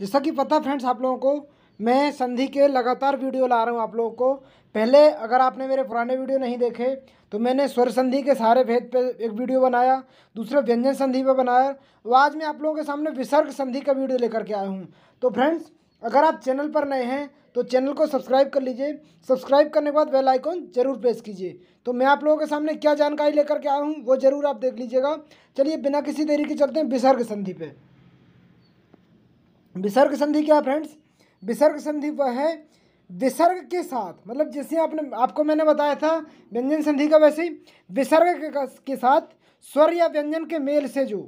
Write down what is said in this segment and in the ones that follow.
जैसा कि पता फ्रेंड्स आप लोगों को मैं संधि के लगातार वीडियो ला रहा हूँ आप लोगों को पहले अगर आपने मेरे पुराने वीडियो नहीं देखे तो मैंने स्वर संधि के सारे भेद पे एक वीडियो बनाया दूसरा व्यंजन संधि पे बनाया और आज मैं आप लोगों के सामने विसर्ग संधि का वीडियो लेकर के आया हूँ तो फ्रेंड्स अगर आप चैनल पर नए हैं तो चैनल को सब्सक्राइब कर लीजिए सब्सक्राइब करने के बाद बेल आइकॉन जरूर प्रेस कीजिए तो मैं आप लोगों के सामने क्या जानकारी लेकर के आया हूँ वो ज़रूर आप देख लीजिएगा चलिए बिना किसी देरी के चलते हैं विसर्ग संधि पर विसर्ग संधि क्या है फ्रेंड्स विसर्ग संधि वह है विसर्ग के साथ मतलब जैसे आपने आपको मैंने बताया था व्यंजन संधि का वैसे ही विसर्ग के, के साथ स्वर या व्यंजन के मेल से जो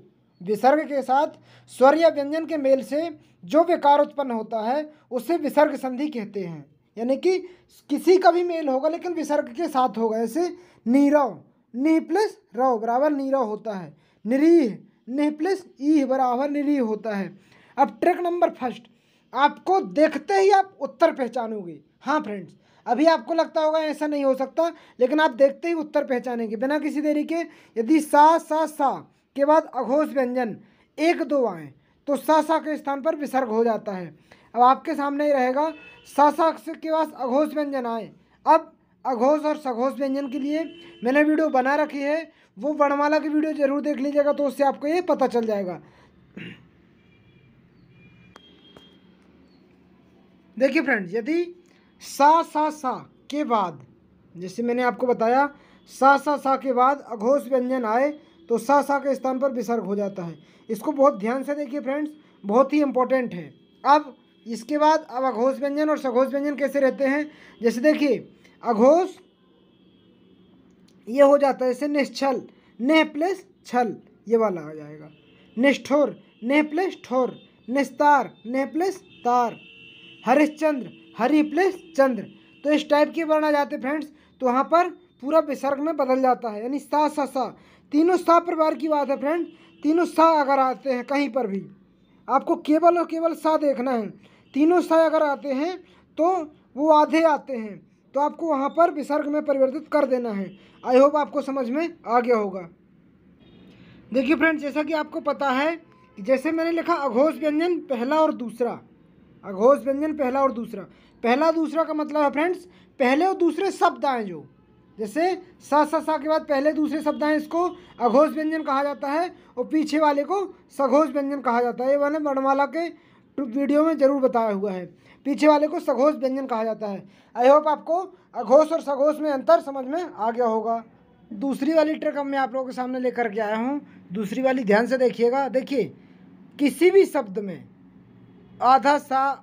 विसर्ग के साथ स्वर या व्यंजन के मेल से जो विकार उत्पन्न होता है उसे विसर्ग संधि कहते हैं यानी कि किसी का भी मेल होगा लेकिन विसर्ग के साथ होगा ऐसे नीरव नी प्लस रव बराबर नीरव होता है निरीह निह प्लस ई बराबर निरीह होता है अब ट्रिक नंबर फर्स्ट आपको देखते ही आप उत्तर पहचानोगे हाँ फ्रेंड्स अभी आपको लगता होगा ऐसा नहीं हो सकता लेकिन आप देखते ही उत्तर पहचानेंगे बिना किसी देरी के यदि सा सा सा के बाद अघोष व्यंजन एक दो आएँ तो सा सा के स्थान पर विसर्ग हो जाता है अब आपके सामने ही रहेगा सा सा के पास अघोष व्यंजन आए अब अघोष और सघोष व्यंजन के लिए मैंने वीडियो बना रखी है वो वर्णमाला की वीडियो ज़रूर देख लीजिएगा तो उससे आपको ये पता चल जाएगा देखिए फ्रेंड यदि सा सा सा के बाद जैसे मैंने आपको बताया सा सा सा के बाद अघोष व्यंजन आए तो सा सा के स्थान पर विसर्ग हो जाता है इसको बहुत ध्यान से देखिए फ्रेंड्स बहुत ही इम्पोर्टेंट है अब इसके बाद अब अघोष व्यंजन और सघोष व्यंजन कैसे रहते हैं जैसे देखिए अघोष ये हो जाता है जैसे निश्छल नेह प्लस छल ये वाला आ जाएगा निष्ठोर नेह प्लस ठोर निस्तार नेह प्लस तार हरिश्चंद्र हरि प्लस चंद्र तो इस टाइप के वर्ण आ जाते फ्रेंड्स तो वहाँ पर पूरा विसर्ग में बदल जाता है यानी सा सा सा तीनों सा परिवार की बात है फ्रेंड तीनों सा अगर आते हैं कहीं पर भी आपको केवल और केवल सा देखना है तीनों सा अगर आते हैं तो वो आधे आते हैं तो आपको वहाँ पर विसर्ग में परिवर्तित कर देना है आई होप आपको समझ में आ गया होगा देखिए फ्रेंड्स जैसा कि आपको पता है जैसे मैंने लिखा अघोष व्यंजन पहला और दूसरा अघोष व्यंजन पहला और दूसरा पहला दूसरा का मतलब है फ्रेंड्स पहले और दूसरे शब्द आए जो जैसे सा सा सा के बाद पहले दूसरे शब्द आए इसको अघोष व्यंजन कहा जाता है और पीछे वाले को सघोष व्यंजन कहा जाता है ये मैंने वर्णमाला के वीडियो में जरूर बताया हुआ है पीछे वाले को सघोष व्यंजन कहा जाता है आई होप आपको अघोष और सघोष में अंतर समझ में आ गया होगा दूसरी वाली ट्रक अब मैं आप लोगों के सामने लेकर के आया हूँ दूसरी वाली ध्यान से देखिएगा देखिए किसी भी शब्द में आधा सा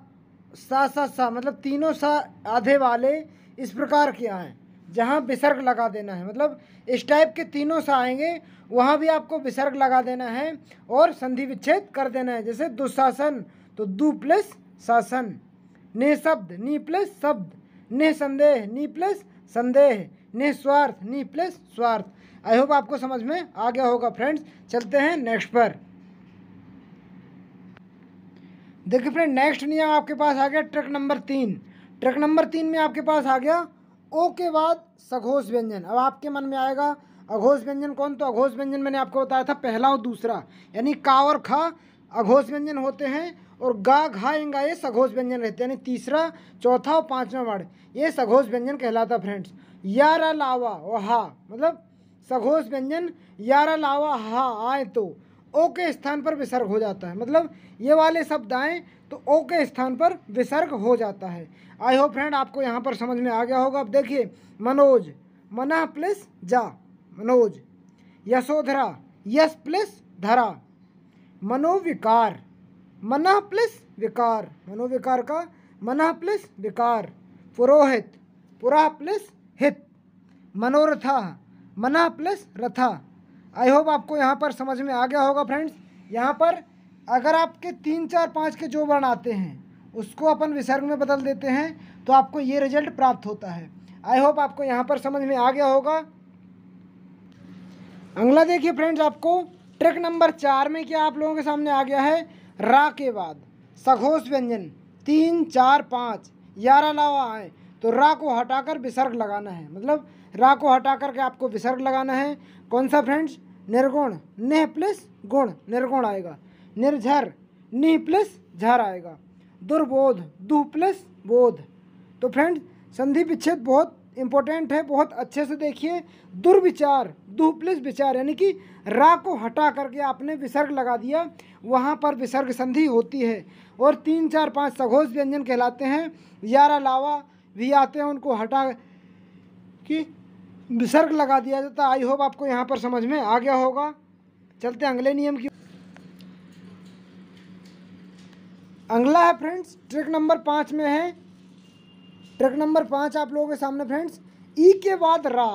सा सा सा मतलब तीनों सा आधे वाले इस प्रकार के आएँ जहाँ विसर्ग लगा देना है मतलब इस टाइप के तीनों सा आएंगे वहाँ भी आपको विसर्ग लगा देना है और संधि विच्छेद कर देना है जैसे दुशासन तो दु प्लस शासन ने शब्द नी प्लस शब्द ने संदेह नी प्लस संदेह ने स्वार्थ नी प्लस स्वार्थ आई होप आपको समझ में आ गया होगा फ्रेंड्स चलते हैं नेक्स्ट पर देखिए फ्रेंड नेक्स्ट नियम आपके पास आ गया ट्रक नंबर तीन ट्रक नंबर तीन में आपके पास आ गया ओ के बाद सघोष व्यंजन अब आपके मन में आएगा अघोष व्यंजन कौन तो अघोष व्यंजन मैंने आपको बताया था पहला और दूसरा यानी का और खा अघोष व्यंजन होते हैं और गा घा इंगा ये सघोष व्यंजन रहते हैं यानी तीसरा चौथा और पाँचवा वर्ण ये सघोष व्यंजन कहलाता फ्रेंड्स यारा लावा वहा हा मतलब सघोष व्यंजन यारा लावा हा आए तो ओ के स्थान पर विसर्ग हो जाता है मतलब ये वाले शब्द आएँ तो ओ के स्थान पर विसर्ग हो जाता है आई होप फ्रेंड आपको यहाँ पर समझ में आ गया होगा अब देखिए मनोज मना प्लस जा मनोज यशोधरा यश प्लस धरा मनोविकार मना प्लस विकार मनोविकार का मना प्लस विकार पुरोहित पुरा प्लस हित मनोरथा मना प्लस रथा आई होप आपको यहाँ पर समझ में आ गया होगा फ्रेंड्स यहाँ पर अगर आपके तीन चार पाँच के जो वर्ण आते हैं उसको अपन विसर्ग में बदल देते हैं तो आपको ये रिजल्ट प्राप्त होता है आई होप आपको यहाँ पर समझ में आ गया होगा अगला देखिए फ्रेंड्स आपको ट्रिक नंबर चार में क्या आप लोगों के सामने आ गया है रा के बाद सघोष व्यंजन तीन चार पाँच ग्यारह लावा आए तो रा को हटाकर विसर्ग लगाना है मतलब रा को हटा करके आपको विसर्ग लगाना है कौन सा फ्रेंड्स निर्गुण नेह प्लस गुण निर्गुण आएगा निर्झर निह प्लस झर आएगा दुर्बोध दु प्लस बोध तो फ्रेंड संधि विच्छेद बहुत इंपॉर्टेंट है बहुत अच्छे से देखिए दुर्विचार दु प्लस विचार यानी कि रा को हटा करके आपने विसर्ग लगा दिया वहाँ पर विसर्ग संधि होती है और तीन चार पाँच सघोष व्यंजन कहलाते हैं यार अलावा भी आते हैं उनको हटा कि विसर्ग लगा दिया जाता आई होप आपको यहाँ पर समझ में आ गया होगा चलते अगले नियम की अगला है फ्रेंड्स ट्रिक नंबर पाँच में है ट्रिक नंबर पाँच आप लोगों के सामने फ्रेंड्स ई के बाद रा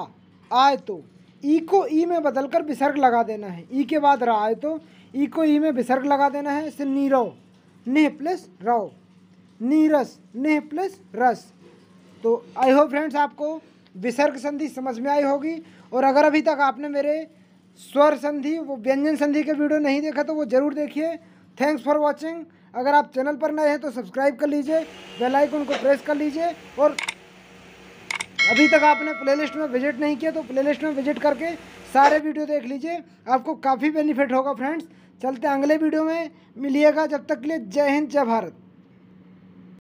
आए तो ई को ई में बदलकर विसर्ग लगा देना है ई के बाद रा आए तो ई को ई में विसर्ग लगा देना है इससे नीरव नेह प्लस रव नीरस नेह प्लस रस तो आई होप फ्रेंड्स आपको विसर्ग संधि समझ में आई होगी और अगर अभी तक आपने मेरे स्वर संधि वो व्यंजन संधि के वीडियो नहीं देखा तो वो ज़रूर देखिए थैंक्स फॉर वॉचिंग अगर आप चैनल पर नए हैं तो सब्सक्राइब कर लीजिए बेल आइकन को प्रेस कर लीजिए और अभी तक आपने प्लेलिस्ट में विजिट नहीं किया तो प्लेलिस्ट में विजिट करके सारे वीडियो देख लीजिए आपको काफ़ी बेनिफिट होगा फ्रेंड्स चलते अगले वीडियो में मिलिएगा जब तक के लिए जय हिंद जय भारत